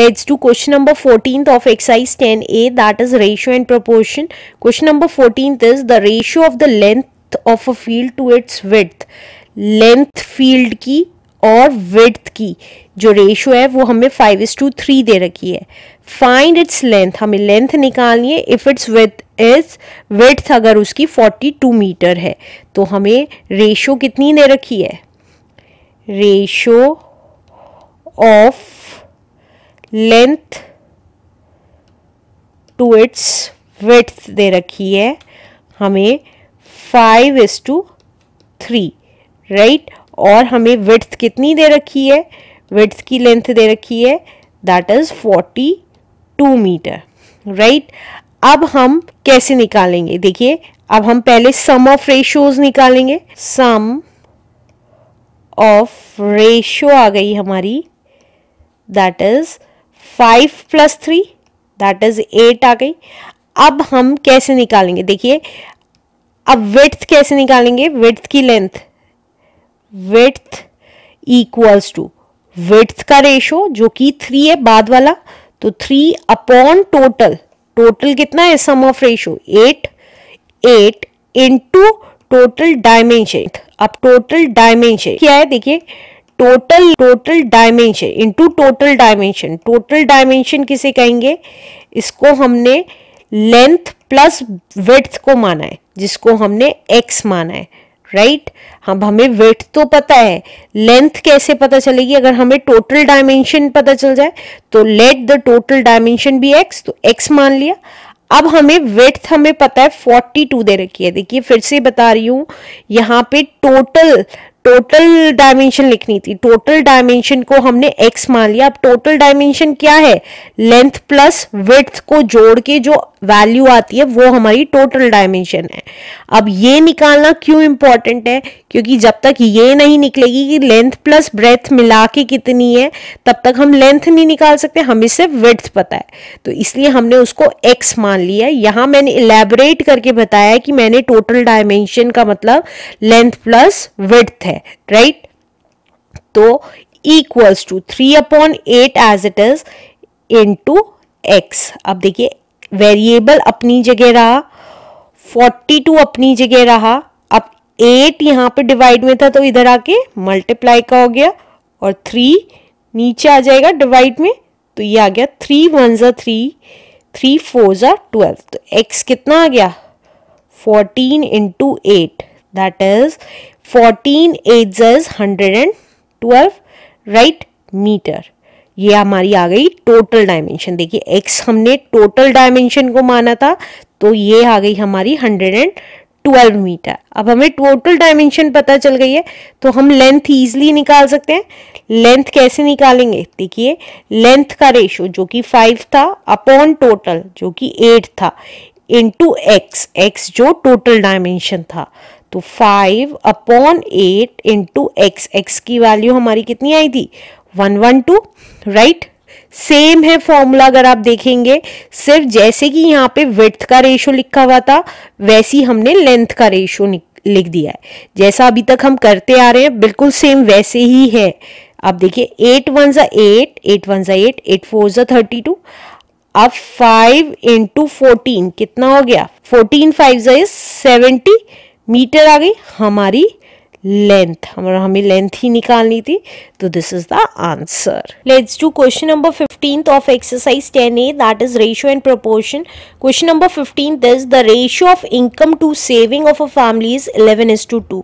Let's do question number 14th of exercise 10a that is ratio and proportion. Question number 14th is the ratio of the length of a field to its width. Length field की और width की जो ratio है वो हमें five is to three दे रखी है फाइंड इट्स लेंथ हमें लेंथ निकालनी है if its width is width अगर उसकी फोर्टी टू मीटर है तो हमें रेशो कितनी दे रखी है ratio of length to its width दे रखी है हमें five is to three right और हमें विथ कितनी दे रखी है विथ की लेंथ दे रखी है that is forty two meter right अब हम कैसे निकालेंगे देखिए अब हम पहले सम ऑफ रेशियोज निकालेंगे सम ऑफ रेशियो आ गई हमारी that is five plus three that is eight आ गई अब हम कैसे निकालेंगे देखिए अब विथ कैसे निकालेंगे विथ की length width equals to width का रेशो जो कि थ्री है बाद वाला तो थ्री अपॉन टोटल टोटल कितना है sum of ratio eight eight into total dimension अब टोटल डायमेंशन क्या है देखिए total total dimension into total dimension total dimension किसे कहेंगे इसको हमने लेंथ प्लस वेथ को माना है जिसको हमने एक्स माना है राइट right? हम हमें वेट तो पता है लेंथ कैसे पता चलेगी अगर हमें टोटल डायमेंशन पता चल जाए तो let the total dimension be x तो एक्स मान लिया अब हमें वेथ हमें पता है 42 दे रखी है देखिए फिर से बता रही हूँ यहाँ पे टोटल टोटल डायमेंशन लिखनी थी टोटल डायमेंशन को हमने एक्स मान लिया अब टोटल डायमेंशन क्या है लेंथ प्लस विथ को जोड़ के जो वैल्यू आती है वो हमारी टोटल डायमेंशन है अब ये निकालना क्यों इंपॉर्टेंट है क्योंकि जब तक ये नहीं निकलेगी कि लेंथ प्लस ब्रेथ मिला के कितनी है तब तक हम लेंथ नहीं निकाल सकते हमें सिर्फ विथ पता है तो इसलिए हमने उसको एक्स मान लिया यहां मैंने इलेबरेट करके बताया कि मैंने टोटल डायमेंशन का मतलब लेंथ प्लस विथ है है राइट तो equals to three upon eight as it is into x अब देखिए वेरिएबल अपनी जगह रहा फोर्टी टू अपनी जगह रहा अब एट यहां पे डिवाइड में था तो इधर आके मल्टीप्लाई का हो गया और थ्री नीचे आ जाएगा डिवाइड में तो ये आ गया थ्री वन ज़ा थ्री थ्री फोर ज़ा ट्वेल्व तो एक्स कितना आ गया fourteen into eight that is fourteen eights hundred and twelve right meter ये हमारी आ गई टोटल डायमेंशन देखिए एक्स हमने टोटल डायमेंशन को माना था तो ये आ गई हमारी हंड्रेड एंड ट्वेल्व मीटर अब हमें टोटल डायमेंशन पता चल गई है तो हम लेंथ ईजिली निकाल सकते हैं लेंथ कैसे निकालेंगे देखिए लेंथ का रेशो जो कि फाइव था अपॉन टोटल जो कि एट था इंटू एक्स एक्स जो टोटल डायमेंशन था तो five upon eight into x x की वैल्यू हमारी कितनी आई थी one one two right same है फॉर्मूला अगर आप देखेंगे सिर्फ जैसे कि यहाँ पे विथ का रेशो लिखा हुआ था वैसी हमने लेंथ का रेशो लिख दिया है जैसा अभी तक हम करते आ रहे हैं बिल्कुल सेम वैसे ही है आप देखिए एट वन ज़ा एट एट वन ज़ा एट एट फोर ज़ा थर्टी टू अब फाइव इंटू फोर्टीन कितना हो गया फोर्टीन फाइव ज़ा इज सेवेंटी मीटर आ गई हमारी लेंथ हमारा हमें लेंथ ही निकालनी थी तो this is the answer let's do question number fifteenth of exercise ten A that is ratio and proportion question number fifteenth is the ratio of income to saving of a family is eleven is to two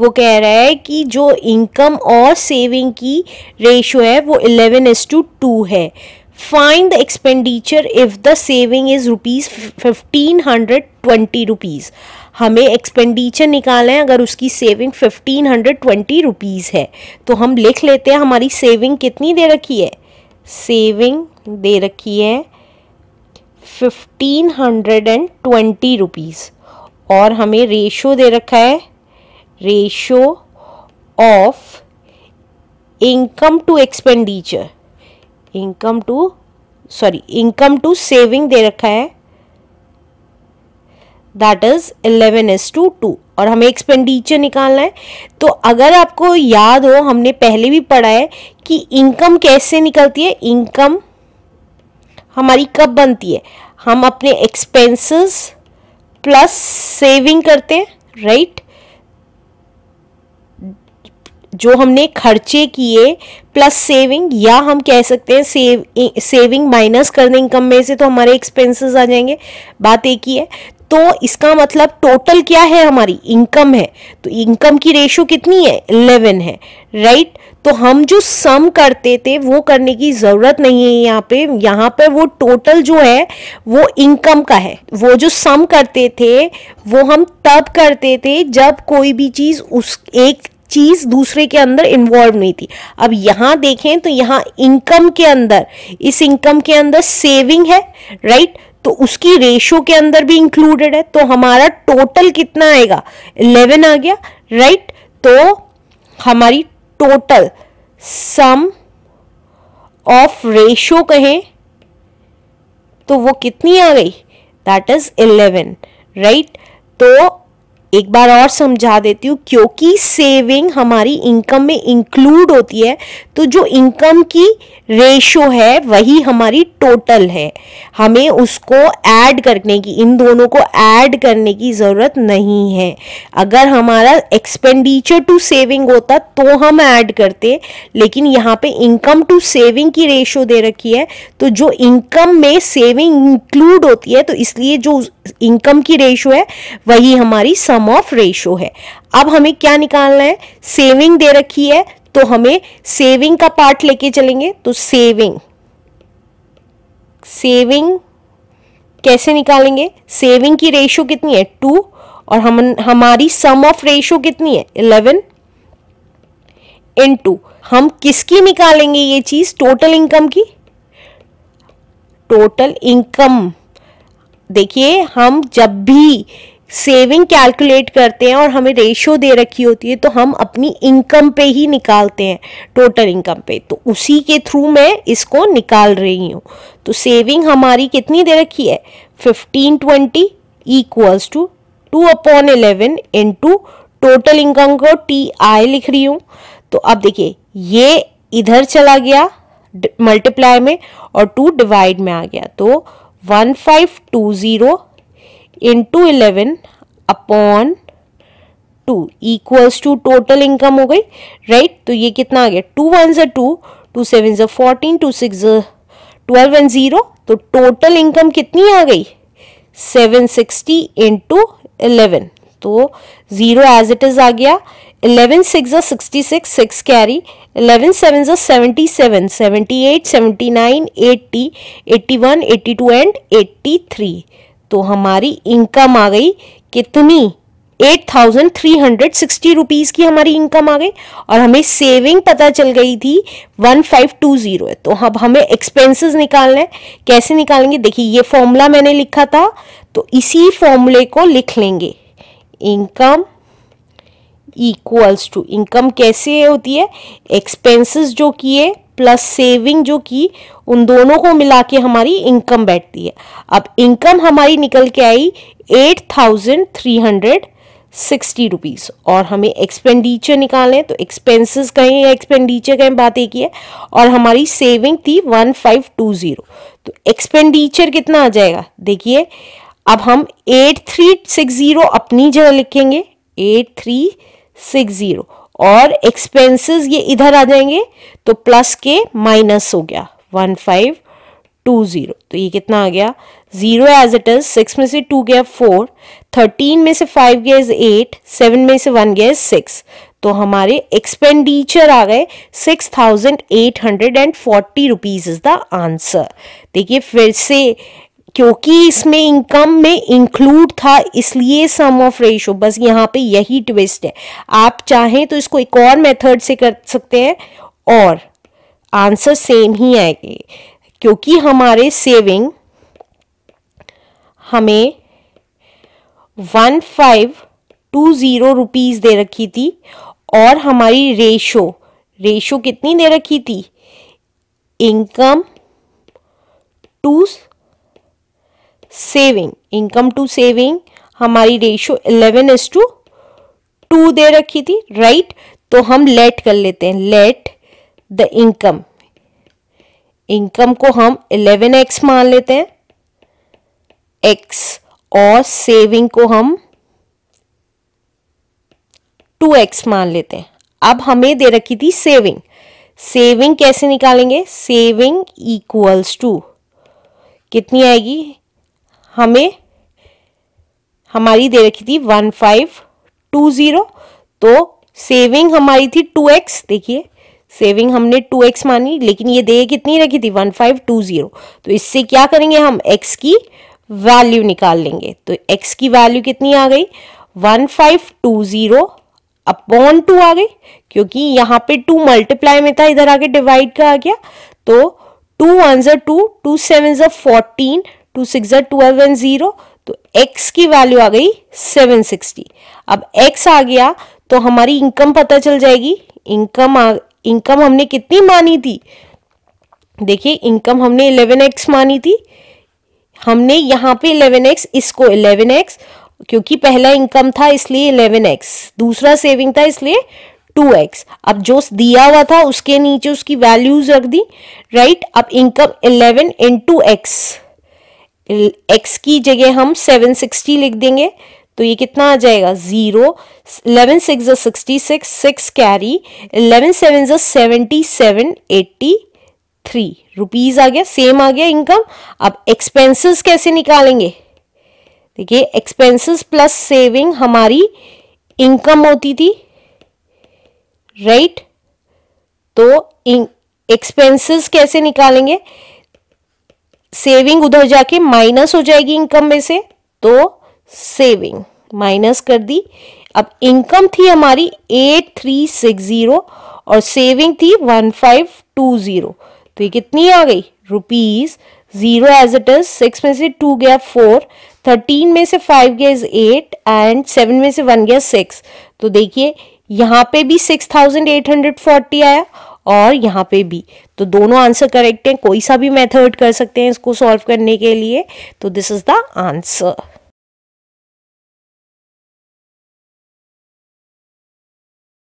वो कह रहा है कि जो income और saving की ratio है वो इलेवन इज टू टू है find the expenditure if the saving is rupees fifteen hundred twenty rupees हमें एक्सपेंडिचर निकालना है अगर उसकी saving fifteen hundred twenty rupees है तो हम लिख लेते हैं हमारी सेविंग कितनी दे रखी है सेविंग दे रखी है fifteen hundred and twenty rupees और हमें रेशो दे रखा है ratio of income to expenditure income to sorry income to saving दे रखा है that is eleven is to two और हमें एक्सपेंडिचर निकालना है तो अगर आपको याद हो हमने पहले भी पढ़ा है कि इनकम कैसे निकलती है इनकम हमारी कब बनती है हम अपने एक्सपेंसेस प्लस सेविंग करते हैं राइट जो हमने खर्चे किए प्लस सेविंग या हम कह सकते हैं सेव सेविंग माइनस कर इनकम में से तो हमारे एक्सपेंसेस आ जाएंगे बात एक ही है तो इसका मतलब टोटल क्या है हमारी इनकम है तो इनकम की रेशो कितनी है इलेवन है राइट तो हम जो सम करते थे वो करने की ज़रूरत नहीं है यहाँ पे यहाँ पे वो टोटल जो है वो इनकम का है वो जो सम करते थे वो हम तब करते थे जब कोई भी चीज़ उस एक चीज़ दूसरे के अंदर इन्वॉल्व नहीं थी अब यहाँ देखें तो यहाँ इनकम के अंदर इस इनकम के अंदर सेविंग है राइट right? तो उसकी रेशो के अंदर भी इंक्लूडेड है तो हमारा टोटल कितना आएगा इलेवन आ गया राइट तो हमारी टोटल सम ऑफ रेशो कहें तो वो कितनी आ गई दैट इज इलेवन राइट तो एक बार और समझा देती हूँ क्योंकि सेविंग हमारी इनकम में इंक्लूड होती है तो जो इनकम की रेशो है वही हमारी टोटल है हमें उसको ऐड करने की इन दोनों को ऐड करने की ज़रूरत नहीं है अगर हमारा एक्सपेंडिचर टू सेविंग होता तो हम ऐड करते लेकिन यहाँ पे इनकम टू सेविंग की रेशो दे रखी है तो जो इनकम में सेविंग इंक्लूड होती है तो इसलिए जो इनकम की रेशो है वही हमारी सम ऑफ रेशो है अब हमें क्या निकालना है सेविंग दे रखी है तो हमें सेविंग का पार्ट लेके चलेंगे तो सेविंग सेविंग कैसे निकालेंगे सेविंग की रेशो कितनी है टू और हम हमारी सम ऑफ रेशो कितनी है इलेवन इन टू हम किसकी निकालेंगे ये चीज टोटल इनकम की टोटल इनकम देखिए हम जब भी सेविंग कैलकुलेट करते हैं और हमें रेशो दे रखी होती है तो हम अपनी इनकम पे ही निकालते हैं टोटल इनकम पे तो उसी के थ्रू मैं इसको निकाल रही हूँ तो सेविंग हमारी कितनी दे रखी है fifteen twenty equals to two upon eleven into total income को टी आई लिख रही हूँ तो अब देखिए ये इधर चला गया मल्टीप्लाई में और टू डिवाइड में आ गया तो one five two zero into eleven upon two equals to total income हो गई राइट तो ये कितना आ गया टू वन जो टू टू सेवन जो fourteen two six twelve and zero तो टोटल इनकम कितनी आ गई सेवन सिक्सटी इंटू इलेवन तो ज़ीरो एज इट इज़ आ गया इलेवन सिक्स ज़ा sixty six six carry eleven seven ज़ा seventy seven seventy eight seventy nine eighty eighty one eighty two and eighty three तो हमारी इनकम आ गई कितनी eight thousand three hundred sixty rupees की हमारी इनकम आ गई और हमें सेविंग पता चल गई थी वन फाइव टू ज़ीरो तो अब हमें एक्सपेंसेस निकालना है कैसे निकालेंगे देखिए ये फॉर्मूला मैंने लिखा था तो इसी फॉर्मूले को लिख लेंगे इनकम इक्वल्स टू इनकम कैसे होती है एक्सपेंसेस जो किए प्लस सेविंग जो की उन दोनों को मिला के हमारी इनकम बैठती है अब इनकम हमारी निकल के आई eight thousand three hundred sixty rupees और हमें एक्सपेंडिचर निकालें तो एक्सपेंसेस कहें या एक्सपेंडिचर कहें बात एक ही है और हमारी सेविंग थी वन फाइव टू ज़ीरो तो एक्सपेंडिचर कितना आ जाएगा देखिए अब हम एट थ्री सिक्स ज़ीरो अपनी जगह लिखेंगे एट थ्री सिक्स जीरो और एक्सपेंसेस ये इधर आ जाएंगे तो प्लस के माइनस हो गया वन फाइव टू ज़ीरो तो ये कितना आ गया zero as it is six में से टू गया फोर थर्टीन में से फाइव गया इज़ एट सेवन में से वन गया इज़ सिक्स तो हमारे एक्सपेंडिचर आ गए six thousand eight hundred and forty rupees is the answer देखिए फिर से क्योंकि इसमें इनकम में इंक्लूड था इसलिए सम ऑफ रेशो बस यहाँ पे यही ट्विस्ट है आप चाहें तो इसको एक और मेथड से कर सकते हैं और आंसर सेम ही आएंगे क्योंकि हमारे सेविंग हमें one five two zero rupees दे रखी थी और हमारी रेशो रेशो कितनी दे रखी थी income to saving income to saving हमारी ratio eleven is to two दे रखी थी राइट right? तो हम लेट कर लेते हैं लेट द इनकम इनकम को हम इलेवन एक्स मान लेते हैं एक्स और सेविंग को हम टू एक्स मान लेते हैं अब हमें दे रखी थी सेविंग सेविंग कैसे निकालेंगे सेविंग इक्वल्स टू कितनी आएगी हमें हमारी दे रखी थी वन फाइव टू ज़ीरो तो सेविंग हमारी थी टू एक्स देखिए सेविंग हमने टू एक्स मानी लेकिन ये दे कितनी रखी थी वन फाइव टू ज़ीरो तो इससे क्या करेंगे हम एक्स की वैल्यू निकाल लेंगे तो एक्स की वैल्यू कितनी आ गई one five two zero upon two आ गई क्योंकि यहाँ पे टू मल्टीप्लाई में था इधर आके डिवाइड का आ गया तो टू वन ज़र टू टू सेवन ज़र fourteen two six twelve and zero तो x की वैल्यू आ गई 760 अब x आ गया तो हमारी इनकम पता चल जाएगी इनकम इनकम हमने कितनी मानी थी देखिए इनकम हमने 11x मानी थी हमने यहाँ पे 11x इसको 11x क्योंकि पहला इनकम था इसलिए 11x दूसरा सेविंग था इसलिए 2x अब जो दिया हुआ था उसके नीचे उसकी वैल्यूज रख दी राइट अब इनकम 11 टू एक्स एक्स की जगह हम 760 लिख देंगे तो ये कितना आ जाएगा zero eleven six sixty six six carry eleven seven जो seventy seven eighty three rupees आ गया सेम आ गया इनकम अब एक्सपेंसेस कैसे निकालेंगे देखिए एक्सपेंसेस प्लस सेविंग हमारी इनकम होती थी राइट right? तो एक्सपेंसेस कैसे निकालेंगे सेविंग उधर जाके माइनस हो जाएगी इनकम में से तो सेविंग माइनस कर दी अब इनकम थी हमारी एट थ्री सिक्स जीरो और सेविंग थी वन फाइव टू जीरो तो ये कितनी आ गई rupees zero as it is six में से टू गया फोर थर्टीन में से फाइव गया इज एट एंड सेवन में से वन गया सिक्स तो देखिए यहाँ पे भी six thousand eight hundred forty आया और यहाँ पे बी तो दोनों आंसर करेक्ट हैं कोई सा भी मेथड कर सकते हैं इसको सॉल्व करने के लिए तो दिस इज द आंसर